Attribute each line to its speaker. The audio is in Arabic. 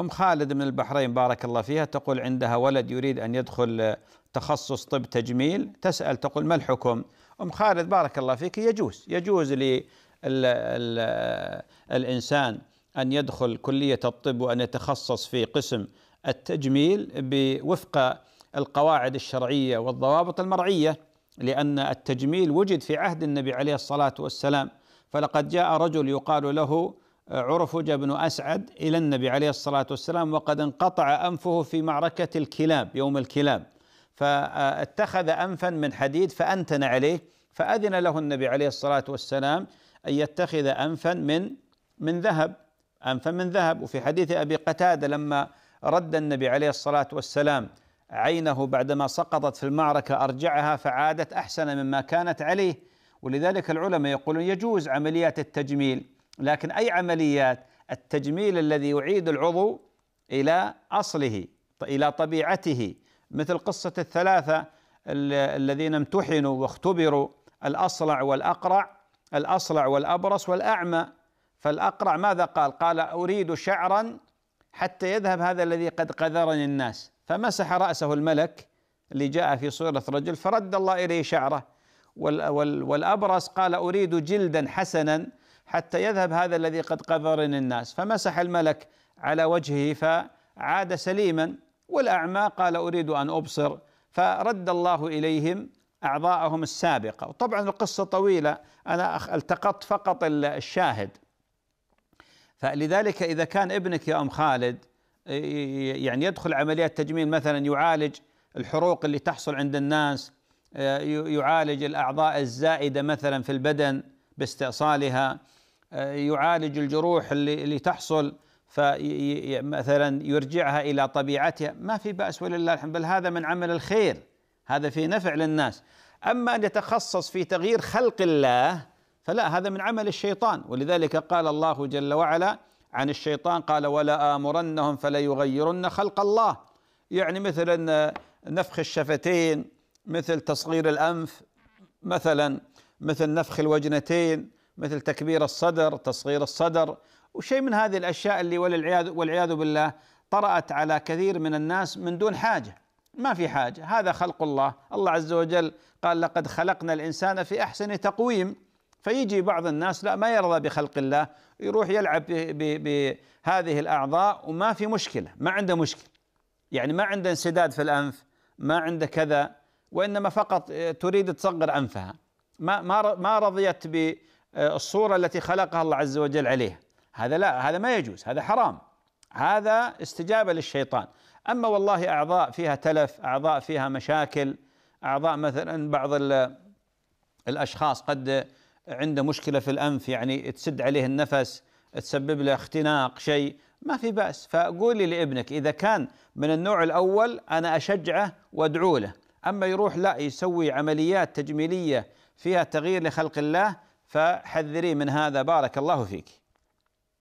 Speaker 1: أم خالد من البحرين بارك الله فيها تقول عندها ولد يريد أن يدخل تخصص طب تجميل تسأل تقول ما الحكم أم خالد بارك الله فيك يجوز يجوز للإنسان أن يدخل كلية الطب وأن يتخصص في قسم التجميل بوفق القواعد الشرعية والضوابط المرعية لأن التجميل وجد في عهد النبي عليه الصلاة والسلام فلقد جاء رجل يقال له عرفج بن أسعد إلى النبي عليه الصلاة والسلام وقد انقطع أنفه في معركة الكلاب يوم الكلاب فاتخذ أنفا من حديد فأنتن عليه فأذن له النبي عليه الصلاة والسلام أن يتخذ أنفا من من ذهب أنفا من ذهب وفي حديث أبي قتادة لما رد النبي عليه الصلاة والسلام عينه بعدما سقطت في المعركة أرجعها فعادت أحسن مما كانت عليه ولذلك العلماء يقولون يجوز عمليات التجميل لكن أي عمليات التجميل الذي يعيد العضو إلى أصله إلى طبيعته مثل قصة الثلاثة الذين امتحنوا واختبروا الأصلع والأقرع الأصلع والأبرص والأعمى فالأقرع ماذا قال قال أريد شعرا حتى يذهب هذا الذي قد قذرني الناس فمسح رأسه الملك اللي جاء في صورة رجل فرد الله إليه شعره والأبرص قال أريد جلدا حسنا حتى يذهب هذا الذي قد قذرني الناس فمسح الملك على وجهه فعاد سليما والأعمى قال أريد أن أبصر فرد الله إليهم أعضاءهم السابقة طبعا القصة طويلة أنا التقطت فقط الشاهد فلذلك إذا كان ابنك يا أم خالد يعني يدخل عمليات تجميل مثلا يعالج الحروق اللي تحصل عند الناس آه، يعالج الأعضاء الزائدة مثلا في البدن باستئصالها آه، يعالج الجروح اللي, اللي تحصل فمثلا يرجعها الى طبيعتها ما في باس ولله الحمد بل هذا من عمل الخير هذا في نفع للناس اما ان يتخصص في تغيير خلق الله فلا هذا من عمل الشيطان ولذلك قال الله جل وعلا عن الشيطان قال ولا امرنهم فليغيرن خلق الله يعني مثلا آه، نفخ الشفتين مثل تصغير الانف مثلا مثل نفخ الوجنتين مثل تكبير الصدر تصغير الصدر وشيء من هذه الاشياء اللي والعياذ والعياذ بالله طرأت على كثير من الناس من دون حاجه ما في حاجه هذا خلق الله الله عز وجل قال لقد خلقنا الانسان في احسن تقويم فيجي بعض الناس لا ما يرضى بخلق الله يروح يلعب بهذه الاعضاء وما في مشكله ما عنده مشكله يعني ما عنده انسداد في الانف ما عنده كذا وانما فقط آه، تريد تصغر انفها ما ما ما رضيت بالصوره التي خلقها الله عز وجل عليها هذا لا هذا ما يجوز هذا حرام هذا استجابه للشيطان اما والله اعضاء فيها تلف اعضاء فيها مشاكل اعضاء مثلا بعض الاشخاص قد عنده مشكله في الانف يعني تسد عليه النفس تسبب له اختناق شيء ما في باس فقولي لابنك اذا كان من النوع الاول انا اشجعه وادعو له أما يروح لا يسوي عمليات تجميلية فيها تغيير لخلق الله فحذري من هذا بارك الله فيك